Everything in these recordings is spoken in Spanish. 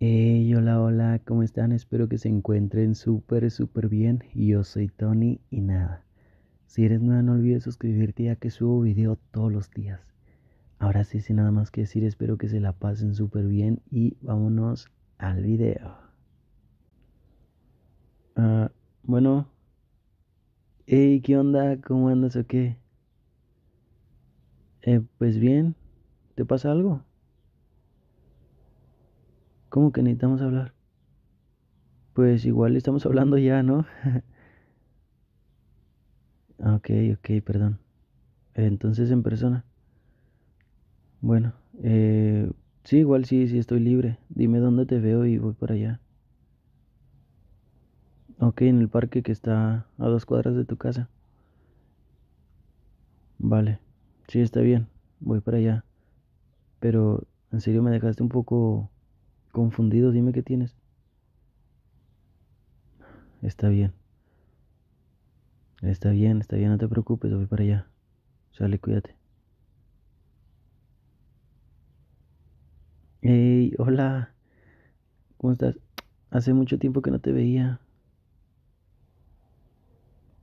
Hey, hola, hola, ¿cómo están? Espero que se encuentren súper, súper bien. Yo soy Tony y nada. Si eres nueva, no olvides suscribirte ya que subo video todos los días. Ahora sí, sin nada más que decir, espero que se la pasen súper bien y vámonos al video. Ah, bueno. Hey, ¿qué onda? ¿Cómo andas o qué? Eh, pues bien, ¿te pasa algo? ¿Cómo que necesitamos hablar? Pues igual estamos hablando ya, ¿no? ok, ok, perdón. Entonces en persona. Bueno, eh, sí, igual sí, sí estoy libre. Dime dónde te veo y voy para allá. Ok, en el parque que está a dos cuadras de tu casa. Vale, sí está bien, voy para allá. Pero en serio me dejaste un poco confundido, dime qué tienes. Está bien. Está bien, está bien, no te preocupes, voy para allá. Sale, cuídate. Hey, hola. ¿Cómo estás? Hace mucho tiempo que no te veía.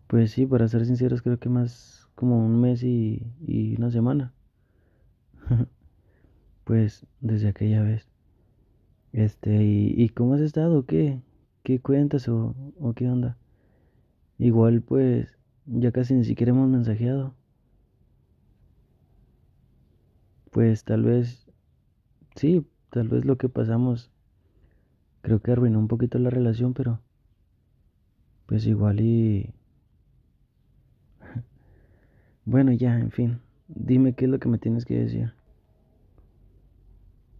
Pues sí, para ser sinceros, creo que más como un mes y, y una semana. pues desde aquella vez. Este, ¿y, cómo has estado? ¿Qué? ¿Qué cuentas o, o qué onda? Igual pues ya casi ni siquiera hemos mensajeado. Pues tal vez, sí, tal vez lo que pasamos creo que arruinó un poquito la relación, pero pues igual y... Bueno, ya, en fin, dime qué es lo que me tienes que decir.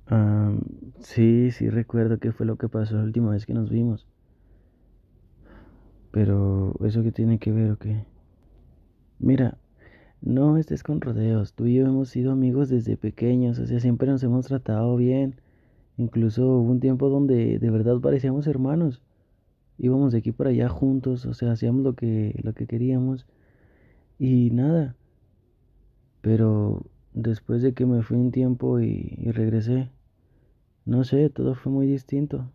Um, sí, sí recuerdo qué fue lo que pasó la última vez que nos vimos. Pero, ¿eso que tiene que ver o qué? Mira, no estés con rodeos. Tú y yo hemos sido amigos desde pequeños, o sea, siempre nos hemos tratado bien. Incluso hubo un tiempo donde de verdad parecíamos hermanos. Íbamos de aquí para allá juntos, o sea, hacíamos lo que, lo que queríamos. Y nada. Pero después de que me fui un tiempo y regresé, no sé, todo fue muy distinto.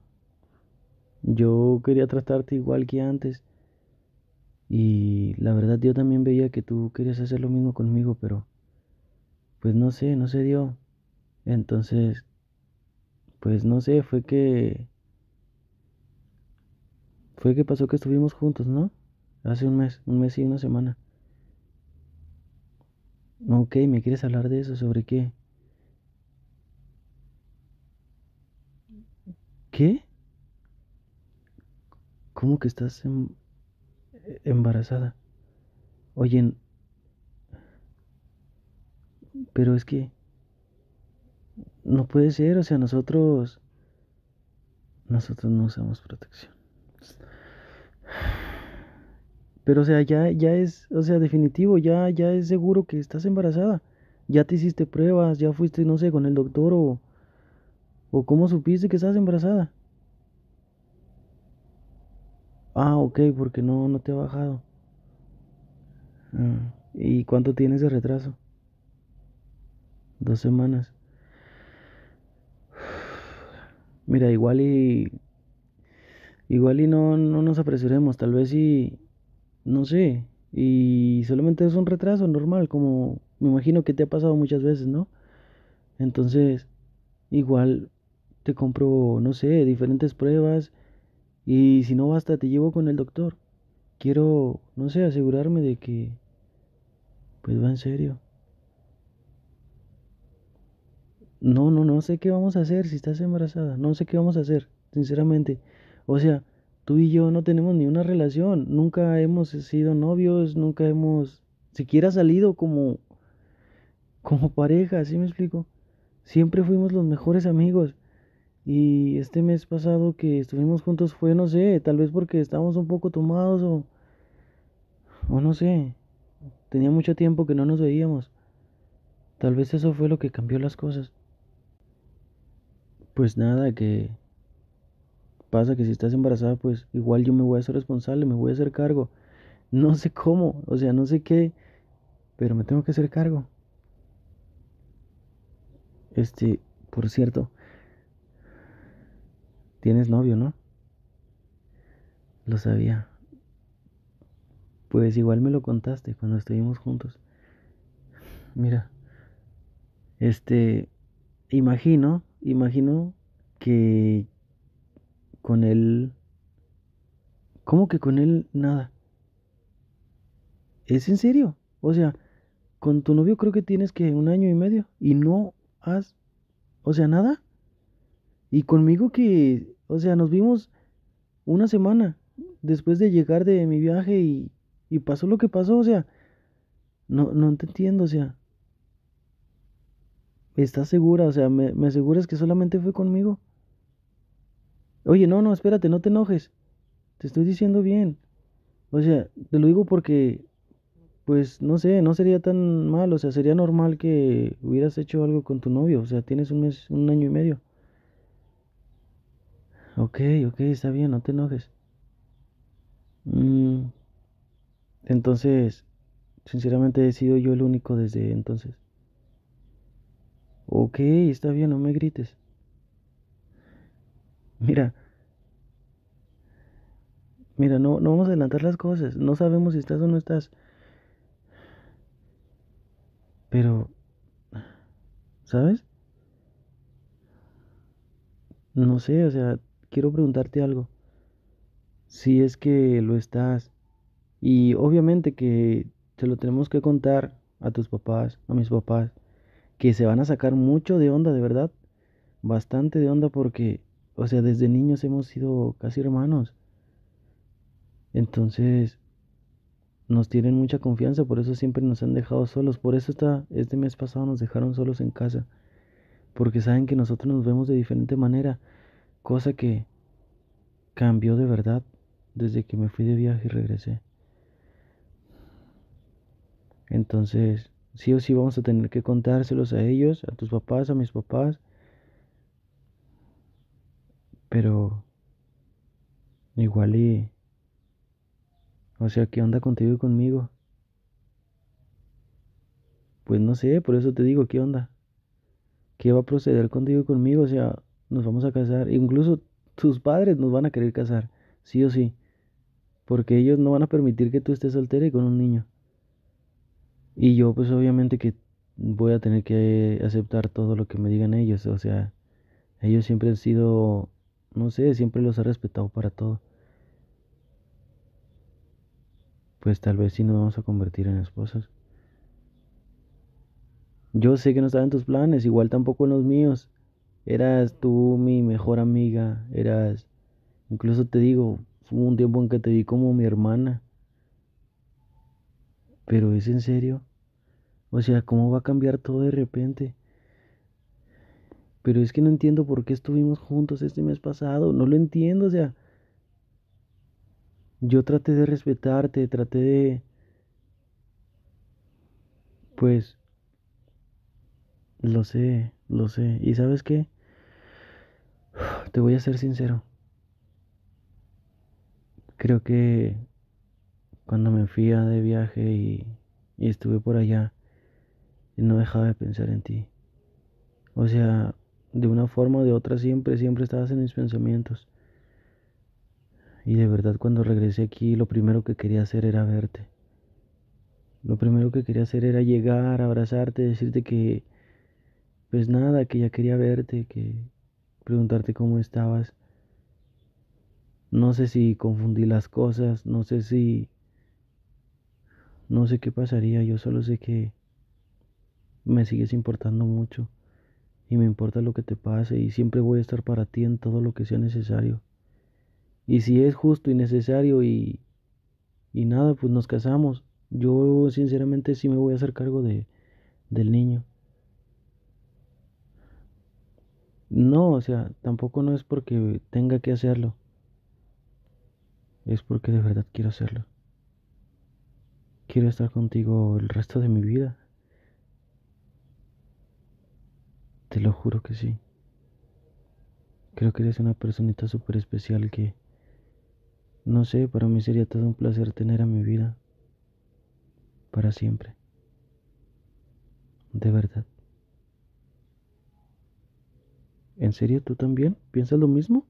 Yo quería tratarte igual que antes. Y la verdad yo también veía que tú querías hacer lo mismo conmigo, pero pues no sé, no se dio. Entonces, pues no sé, fue que... Fue que pasó que estuvimos juntos, ¿no? Hace un mes, un mes y una semana. Ok, ¿me quieres hablar de eso? ¿Sobre qué? ¿Qué? ¿Cómo que estás em, embarazada? Oye, pero es que no puede ser, o sea, nosotros nosotros no usamos protección. Pero o sea, ya ya es, o sea, definitivo, ya ya es seguro que estás embarazada. Ya te hiciste pruebas, ya fuiste no sé con el doctor o ¿O cómo supiste que estás embarazada? Ah, ok, porque no, no te ha bajado. Ah, ¿Y cuánto tienes de retraso? Dos semanas. Mira, igual y... Igual y no, no nos apresuremos, tal vez y... No sé, y solamente es un retraso normal, como me imagino que te ha pasado muchas veces, ¿no? Entonces, igual compro, no sé, diferentes pruebas y si no basta te llevo con el doctor. Quiero, no sé, asegurarme de que pues va en serio. No, no, no sé qué vamos a hacer si estás embarazada. No sé qué vamos a hacer, sinceramente. O sea, tú y yo no tenemos ni una relación. Nunca hemos sido novios, nunca hemos siquiera salido como como pareja, ¿sí me explico? Siempre fuimos los mejores amigos. Y este mes pasado que estuvimos juntos fue, no sé, tal vez porque estábamos un poco tomados o, o no sé, tenía mucho tiempo que no nos veíamos. Tal vez eso fue lo que cambió las cosas. Pues nada, que pasa que si estás embarazada, pues igual yo me voy a hacer responsable, me voy a hacer cargo. No sé cómo, o sea, no sé qué, pero me tengo que hacer cargo. Este, por cierto, Tienes novio, ¿no? Lo sabía. Pues igual me lo contaste cuando estuvimos juntos. Mira, este, imagino, imagino que con él... ¿Cómo que con él nada? ¿Es en serio? O sea, con tu novio creo que tienes que un año y medio y no has... O sea, nada. Y conmigo que, o sea, nos vimos una semana después de llegar de mi viaje y, pasó lo que pasó, o sea, no, no te entiendo, o sea. ¿Estás segura? O sea, ¿me, ¿me aseguras que solamente fue conmigo? Oye, no, no, espérate, no te enojes. Te estoy diciendo bien. O sea, te lo digo porque, pues, no sé, no sería tan mal. O sea, sería normal que hubieras hecho algo con tu novio. O sea, tienes un mes, un año y medio. Ok, ok, está bien, no te enojes. Mmm... entonces, sinceramente he sido yo el único desde entonces. Ok, está bien, no me grites. Mira, mira, no, no vamos a adelantar las cosas. No sabemos si estás o no estás. Pero, ¿sabes? No sé, o sea, quiero preguntarte algo. Si es que lo estás. Y obviamente que Te lo tenemos que contar a tus papás, a mis papás, que se van a sacar mucho de onda, de verdad. Bastante de onda porque, o sea, desde niños hemos sido casi hermanos. Entonces, nos tienen mucha confianza, por eso siempre nos han dejado solos. Por eso está, este mes pasado nos dejaron solos en casa. Porque saben que nosotros nos vemos de diferente manera. Cosa que cambió de verdad desde que me fui de viaje y regresé. Entonces, sí o sí vamos a tener que contárselos a ellos, a tus papás, a mis papás. Pero igual y o sea, ¿qué onda contigo y conmigo? Pues no sé, por eso te digo, ¿qué onda? ¿Qué va a proceder contigo y conmigo? O sea, nos vamos a casar, e incluso tus padres nos van a querer casar, sí o sí, porque ellos no van a permitir que tú estés soltera y con un niño. Y yo pues obviamente que voy a tener que aceptar todo lo que me digan ellos, o sea, ellos siempre han sido, no sé, siempre los ha respetado para todo. Pues tal vez sí nos vamos a convertir en esposos. Yo sé que no estaba en tus planes, igual tampoco en los míos. Eras tú mi mejor amiga, eras, incluso te digo, hubo un tiempo en que te vi como mi hermana. Pero es en serio. O sea, ¿cómo va a cambiar todo de repente? Pero es que no entiendo por qué estuvimos juntos este mes pasado. No lo entiendo, o sea. Yo traté de respetarte, traté de... Pues... Lo sé. Lo sé. ¿Y sabes qué? Te voy a ser sincero. Creo que cuando me fui de viaje y, y estuve por allá, no dejaba de pensar en ti. O sea, de una forma o de otra siempre, siempre estabas en mis pensamientos. Y de verdad cuando regresé aquí lo primero que quería hacer era verte. Lo primero que quería hacer era llegar, abrazarte, decirte que pues nada, que ya quería verte, que preguntarte cómo estabas. No sé si confundí las cosas, no sé si... No sé qué pasaría, yo solo sé que me sigues importando mucho y me importa lo que te pase y siempre voy a estar para ti en todo lo que sea necesario. Y si es justo y necesario y, y nada, pues nos casamos. Yo sinceramente sí me voy a hacer cargo de, del niño. No, o sea, tampoco no es porque tenga que hacerlo. Es porque de verdad quiero hacerlo. Quiero estar contigo el resto de mi vida. Te lo juro que sí. Creo que eres una personita súper especial que, no sé, para mí sería todo un placer tener a mi vida para siempre. De verdad. ¿En serio tú también? ¿Piensas lo mismo?